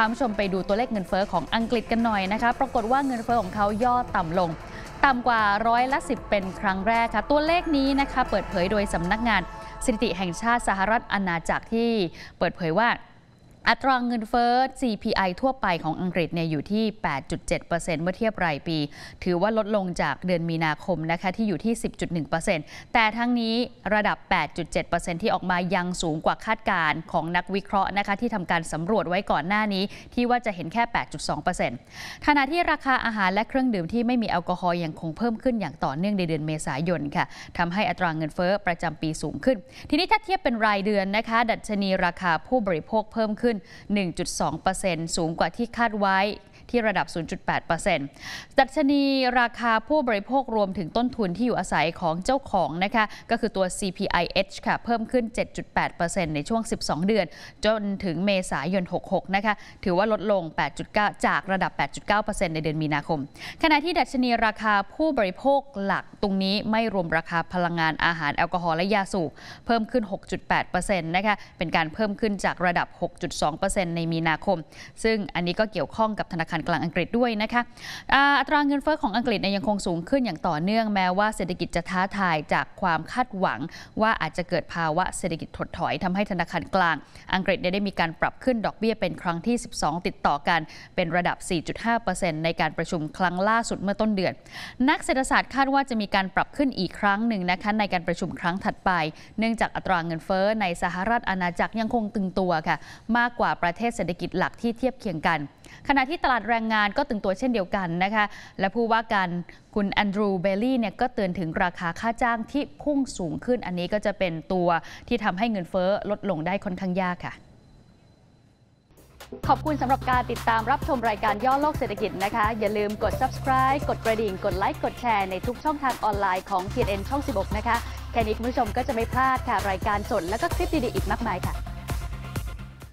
พาผู้ชมไปดูตัวเลขเงินเฟอ้อของอังกฤษกันหน่อยนะคะ ปรากฏว่าเงินเฟอ้อของเขาย่อต่ำลง ต่ำกว่าร้อยละ10เป็นครั้งแรกค่ะ ตัวเลขนี้นะคะ เปิดเผยโดยสำนักงานสถิติแห่งชาติสหรัฐอาณาจักรที่เปิดเผยว่าอัตราเงินเฟ้อ CPI ทั่วไปของอังกฤษเนี่ยอยู่ที่ 8.7%เมื่อเทียบรายปี ถือว่าลดลงจากเดือนมีนาคมนะคะที่อยู่ที่ 10.1%แต่ทั้งนี้ระดับ 8.7%ที่ออกมายังสูงกว่าคาดการณ์ของนักวิเคราะห์นะคะที่ทำการสำรวจไว้ก่อนหน้านี้ที่ว่าจะเห็นแค่ 8.2%ขณะที่ราคาอาหารและเครื่องดื่มที่ไม่มีแอลกอฮอล์ยังคงเพิ่มขึ้น อย่างต่อเนื่องในเดือนเมษายนค่ะทำให้อัตราเงินเฟ้อประจำปีสูงขึ้น ทีนี้ถ้าเทียบเป็นรายเดือนนะคะ ดัชนีราคาผู้บริโภคเพิ่มขึ้น1.2%สูงกว่าที่คาดไว้ที่ระดับ 0.8%ดัชนีราคาผู้บริโภครวมถึงต้นทุนที่อยู่อาศัยของเจ้าของนะคะ ก็คือตัว CPIH ค่ะ เพิ่มขึ้น 7.8%ในช่วง 12 เดือน จนถึงเมษายน 66 นะคะ ถือว่าลดลง 8.9 จากระดับ 8.9%ในเดือนมีนาคม ขณะที่ดัชนีราคาผู้บริโภคหลักตรงนี้ไม่รวมราคาพลังงาน อาหาร แอลกอฮอล์ และยาสูบ เพิ่มขึ้น 6.8%นะคะ เป็นการเพิ่มขึ้นจากระดับ 6.2%ในมีนาคม ซึ่งอันนี้ก็เกี่ยวข้องกับธนาคารารกลางอังกฤษด้วยนะคะ อัตราเงินเฟ้อของอังกฤษยังคงสูงขึ้นอย่างต่อเนื่องแม้ว่าเศรษฐกิจจะท้าทายจากความคาดหวัง ว่าอาจจะเกิดภาวะเศรษฐกิจถดถอย ทำให้ธนาคารกลางอังกฤษได้มีการปรับขึ้นดอกเบี้ยเป็นครั้งที่ 12 ติดต่อกัน เป็นระดับ 4.5%ในการประชุมครั้งล่าสุดเมื่อต้นเดือน นักเศรษฐศาสตร์คาดว่าจะมีการปรับขึ้นอีกครั้งหนึ่งนะคะในการประชุมครั้งถัดไป เนื่องจากอัตราเงินเฟ้อในสหรัฐอาณาจักรยังคงตึงตัวค่ะมากกว่าประเทศเศรษฐกิจหลักที่เทียบเคียงกันขณะที่ตลาดแรงงานก็ตึงตัวเช่นเดียวกันนะคะและผู้ว่าการคุณแอนดรูเบลลี่เนี่ยก็เตือนถึงราคาค่าจ้างที่พุ่งสูงขึ้นอันนี้ก็จะเป็นตัวที่ทำให้เงินเฟ้อลดลงได้ค่อนข้างยากค่ะขอบคุณสำหรับการติดตามรับชมรายการย่อโลกเศรษฐกิจนะคะ อย่าลืมกด subscribe กดกระดิ่ง กดไลค์กดแชร์ในทุกช่องทางออนไลน์ของ TNN ช่อง 16 นะคะแค่นี้คุณผู้ชมก็จะไม่พลาดค่ะรายการสดและก็คลิปดีๆอีกมากมายค่ะ